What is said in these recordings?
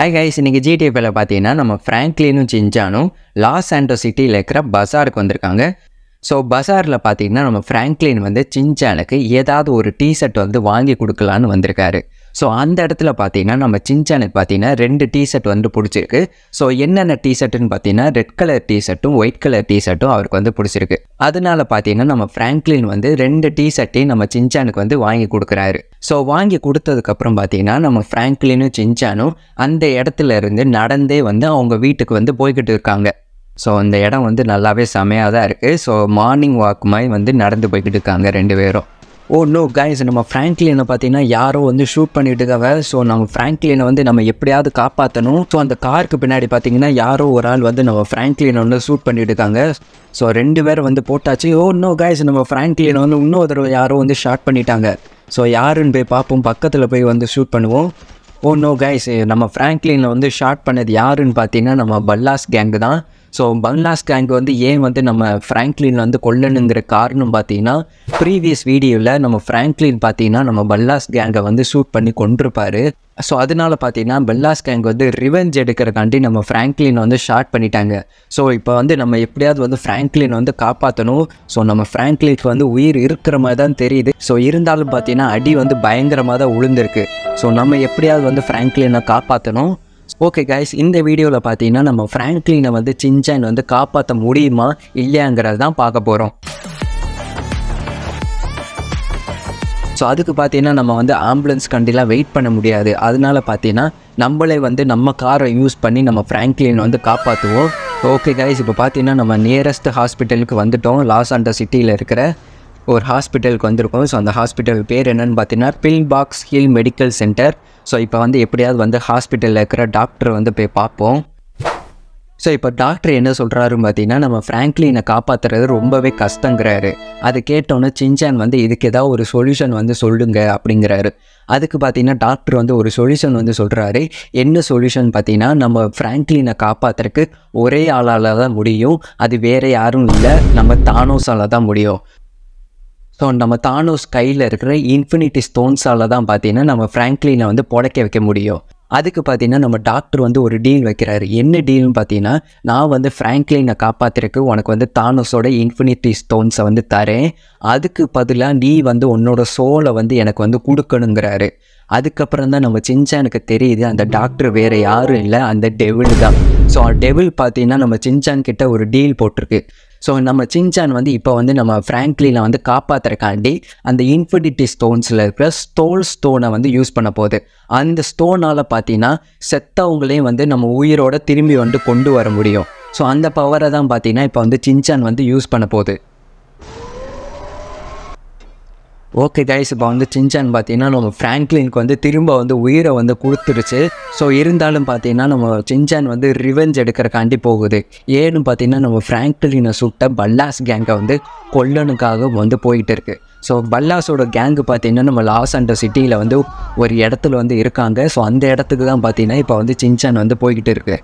hi guys இன்றைக்கி ஜிடிஎஃப்ல பார்த்தீங்கன்னா நம்ம ஃப்ராங்க்லினும் ஜிஞ்சானும் லாஸ் ஆண்டோ சிட்டியில் இருக்கிற பசாருக்கு வந்திருக்காங்க ஸோ பசாரில் பார்த்தீங்கன்னா நம்ம ஃப்ராங்க்லின் வந்து சிஞ்சானுக்கு ஏதாவது ஒரு டிஷர்ட் வந்து வாங்கி கொடுக்கலான்னு வந்திருக்காரு ஸோ அந்த இடத்துல பார்த்தீங்கன்னா நம்ம சின்சானுக்கு பார்த்தீங்கன்னா ரெண்டு டிஷர்ட் வந்து பிடிச்சிருக்கு ஸோ என்னென்ன டிஷர்ட்டுன்னு பார்த்தீங்கன்னா ரெட் கலர் டிஷர்ட்டும் ஒயிட் கலர் டிஷர்ட்டும் அவருக்கு வந்து பிடிச்சிருக்கு அதனால பார்த்தீங்கன்னா நம்ம ஃப்ராங்க்லின் வந்து ரெண்டு டிஷர்ட்டையும் நம்ம சின்சானுக்கு வந்து வாங்கி கொடுக்குறாரு ஸோ வாங்கி கொடுத்ததுக்கப்புறம் பார்த்தீங்கன்னா நம்ம ஃப்ராங்க்லினும் சின்சானும் அந்த இடத்துல இருந்து நடந்தே வந்து அவங்க வீட்டுக்கு வந்து போய்கிட்டு இருக்காங்க ஸோ அந்த இடம் வந்து நல்லாவே செமையாக தான் இருக்குது ஸோ மார்னிங் வாக்கு மாதிரி வந்து நடந்து போய்கிட்டு இருக்காங்க ரெண்டு பேரும் ஓ நோ கைஸ் நம்ம ஃப்ராங்க்லினை பார்த்தீங்கன்னா யாரோ வந்து ஷூட் பண்ணிட்டு இருக்காங்க ஸோ நம்ம ஃப்ராங்க்லினை வந்து நம்ம எப்படியாவது காப்பாற்றணும் ஸோ அந்த காருக்கு பின்னாடி பார்த்தீங்கன்னா யாரோ ஒரு ஆள் வந்து நம்ம ஃப்ராங்க்லினை வந்து ஷூட் பண்ணிட்டு இருக்காங்க ஸோ ரெண்டு பேரும் வந்து போட்டாச்சு ஓ நோ கைஸ் நம்ம ஃப்ராங்க்லினை வந்து இன்னொரு தடவை யாரோ வந்து ஷார்ட் பண்ணிட்டாங்க ஸோ யாருன்னு போய் பார்ப்போம் பக்கத்தில் போய் வந்து ஷூட் பண்ணுவோம் ஓ நோ கைஸ் நம்ம ஃப்ராங்க்லினை வந்து ஷார்ட் பண்ணது யாருன்னு பார்த்தீங்கன்னா நம்ம பல்லாஸ் கேங்கு தான் ஸோ பங்லாஸ் கேங்க் வந்து ஏன் வந்து நம்ம ஃப்ராங்க்லின் வந்து கொல்லணுங்கிற காரணம் பார்த்தீங்கன்னா ப்ரீவியஸ் வீடியோவில் நம்ம ஃப்ராங்க்லின் பார்த்தீங்கன்னா நம்ம பல்லாஸ் கேங்கை வந்து ஷூட் பண்ணி கொண்டிருப்பார் ஸோ அதனால் பார்த்தீங்கன்னா பெல்லாஸ் கேங் வந்து ரிவெஞ்ச் எடுக்கிறக்காண்டி நம்ம ஃப்ராங்க்லின் வந்து ஷார்ட் பண்ணிட்டாங்க ஸோ இப்போ வந்து நம்ம எப்படியாவது வந்து ஃப்ராங்க்லின் வந்து காப்பாற்றணும் ஸோ நம்ம ஃப்ராங்க்லின் வந்து உயிர் இருக்கிற மாதிரி தான் தெரியுது ஸோ இருந்தாலும் பார்த்தீங்கன்னா அடி வந்து பயங்கரமாக தான் விழுந்திருக்கு ஸோ நம்ம எப்படியாவது வந்து ஃப்ராங்க்லினை காப்பாற்றணும் ஓகே கைஸ் இந்த வீடியோவில் பார்த்தீங்கன்னா நம்ம ஃப்ராங்க்லினை வந்து சின்சான் வந்து காப்பாற்ற முடியுமா இல்லையாங்கிறது தான் பார்க்க போகிறோம் ஸோ அதுக்கு பார்த்தீங்கன்னா நம்ம வந்து ஆம்புலன்ஸ் கண்டிலாம் வெயிட் பண்ண முடியாது அதனால பார்த்தீங்கன்னா நம்மளே வந்து நம்ம காரை யூஸ் பண்ணி நம்ம ஃப்ராங்க்லின் வந்து காப்பாற்றுவோம் ஓகே கைஸ் இப்போ பார்த்தீங்கன்னா நம்ம நியரஸ்ட் ஹாஸ்பிட்டலுக்கு வந்துட்டோம் லாஸ் அண்டர் சிட்டியில் இருக்கிற ஒரு ஹாஸ்பிட்டலுக்கு வந்திருக்கோம் ஸோ அந்த ஹாஸ்பிட்டல் பேர் என்னென்னு பார்த்தீங்கன்னா Pillbox Hill Medical Center so இப்போ வந்து எப்படியாவது வந்து ஹாஸ்பிட்டலில் இருக்கிற டாக்டரை வந்து போய் பார்ப்போம் ஸோ இப்போ டாக்டர் என்ன சொல்கிறாரு பார்த்தீங்கன்னா நம்ம ஃப்ராங்க்லினை காப்பாற்றுறது ரொம்பவே கஷ்டங்கிறாரு அது கேட்டோன்னே சின்சான் வந்து இதுக்கு ஏதாவது ஒரு சொல்யூஷன் வந்து சொல்லுங்க அப்படிங்கிறாரு அதுக்கு பார்த்தீங்கன்னா டாக்டர் வந்து ஒரு சொல்யூஷன் வந்து சொல்கிறாரு என்ன சொல்யூஷன் பார்த்தீங்கன்னா நம்ம ஃப்ராங்க்லினை காப்பாற்றுறதுக்கு ஒரே ஆளால் தான் முடியும் அது வேறு யாரும் இல்லை நம்ம தானோஸால் தான் முடியும் ஸோ நம்ம தானோஸ் கையில் இருக்கிற இன்ஃபினிட்டி ஸ்டோன்ஸால் தான் பார்த்தீங்கன்னா நம்ம ஃப்ராங்க்லினை வந்து புடைக்க வைக்க முடியும் அதுக்கு பார்த்தீங்கன்னா நம்ம டாக்டர் வந்து ஒரு டீல் வைக்கிறாரு என்ன டீல்னு பார்த்தீங்கன்னா நான் வந்து ஃப்ராங்க்லினை காப்பாற்றுறக்கு உனக்கு வந்து தானோஸோட இன்ஃபினிட்டி ஸ்டோன்ஸை வந்து தரேன் அதுக்கு பதிலாக நீ வந்து உன்னோட சோலை வந்து எனக்கு வந்து கொடுக்கணுங்கிறாரு அதுக்கப்புறம் தான் நம்ம சின்சானுக்கு தெரியுது அந்த டாக்டர் வேறு யாரும் இல்லை அந்த டெவில் தான் ஸோ டெவில் பார்த்தீங்கன்னா நம்ம சின்சான் கிட்ட ஒரு டீல் போட்டிருக்கு ஸோ நம்ம சின்சான் வந்து இப்போ வந்து நம்ம ஃப்ராங்க்லியில் வந்து காப்பாற்றுறக்காண்டி அந்த இன்ஃபினிட்டி ஸ்டோன்ஸில் இருக்கிற ஸ்டோல் ஸ்டோனை வந்து யூஸ் பண்ண போகுது அந்த ஸ்டோனால் பார்த்தீங்கன்னா செத்தவங்களையும் வந்து நம்ம உயிரோட திரும்பி வந்து கொண்டு வர முடியும் ஸோ அந்த பவரை தான் பார்த்தீங்கன்னா இப்போ வந்து சின்சான் வந்து யூஸ் பண்ண போகுது ஓகே கைஸ் இப்போ வந்து சின்சான் பார்த்தீங்கன்னா நம்ம ஃப்ராங்க்லின்க்கு வந்து திரும்ப வந்து உயிரை வந்து கொடுத்துருச்சு ஸோ இருந்தாலும் பார்த்தீங்கன்னா நம்ம சின்சான் வந்து ரிவெஞ்ச் எடுக்கிறக்காண்டி போகுது ஏன்னு பார்த்தீங்கன்னா நம்ம ஃப்ராங்க்லினை சுட்ட பல்லாஸ் கேங்கை வந்து கொல்லனுக்காக வந்து போயிட்டு இருக்கு ஸோ பல்லாஸோட கேங்கு பார்த்தீங்கன்னா நம்ம லாஸ் அண்ட் சிட்டியில் வந்து ஒரு இடத்துல வந்து இருக்காங்க ஸோ அந்த இடத்துக்கு தான் பார்த்தீங்கன்னா இப்போ வந்து சின்சான் வந்து போய்கிட்டு இருக்கு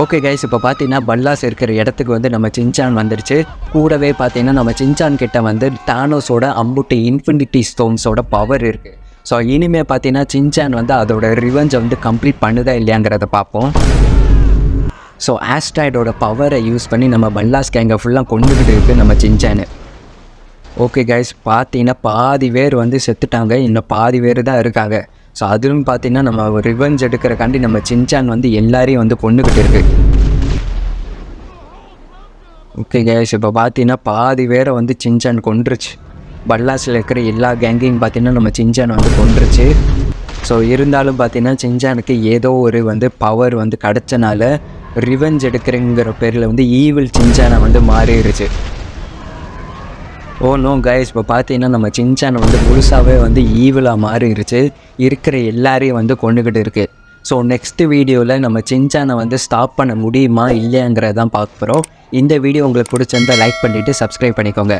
ஓகே கைஸ் இப்போ பார்த்தீங்கன்னா பல்லாஸ் இருக்கிற இடத்துக்கு வந்து நம்ம சின்சான் வந்துருச்சு கூடவே பார்த்தீங்கன்னா நம்ம சின்சான் கிட்ட வந்து டானோஸோட அம்புட்டி இன்ஃபினிட்டி ஸ்டோன்ஸோட பவர் இருக்குது ஸோ இனிமேல் பார்த்தீங்கன்னா சின்சான் வந்து அதோட ரிவெஞ்சை வந்து கம்ப்ளீட் பண்ணுதா இல்லையாங்கிறத பார்ப்போம் ஸோ ஆஸ்ட்ராய்டோட பவரை யூஸ் பண்ணி நம்ம பல்லாஸ் கேங்கை ஃபுல்லாக கொண்டுக்கிட்டு இருக்குது நம்ம சின்சானு ஓகே கைஸ் பார்த்தீங்கன்னா பாதி பேர் வந்து செத்துட்டாங்க இன்னும் பாதி பேர் தான் இருக்காங்க ஸோ அதுவும் பார்த்தீங்கன்னா நம்ம ஒரு ரிவெஞ்ச் எடுக்கிறக்காண்டி நம்ம சின்சான் வந்து எல்லாரையும் வந்து கொண்டுக்கிட்டு இருக்கு ஓகே கேஷ் இப்போ பார்த்தீங்கன்னா பாதி பேரை வந்து சின்சான் கொண்டுருச்சு பல்லாஸில் இருக்கிற எல்லா கேங்கையும் பார்த்தீங்கன்னா நம்ம சின்சான் வந்து கொண்டுருச்சு ஸோ இருந்தாலும் பார்த்தீங்கன்னா சின்சானுக்கு ஏதோ ஒரு வந்து பவர் வந்து கிடச்சனால ரிவெஞ்ச் எடுக்கிறேங்கிற பேரில் வந்து ஈவில் சின்சானை வந்து மாறிடுச்சு ஓ நோ கைஸ் இப்போ பார்த்தீங்கன்னா நம்ம சின்சான் வந்து முழுசாகவே வந்து ஈவிலாக மாறிடுச்சு இருக்கிற எல்லாரையும் வந்து கொண்டுக்கிட்டு இருக்குது ஸோ நெக்ஸ்ட் வீடியோவில் நம்ம சின்சானை வந்து ஸ்டாப் பண்ண முடியுமா இல்லையாங்கிறதான் பார்க்க போகிறோம் இந்த வீடியோ உங்களுக்கு பிடிச்சிருந்தால் லைக் பண்ணிவிட்டு சப்ஸ்கிரைப் பண்ணிக்கோங்க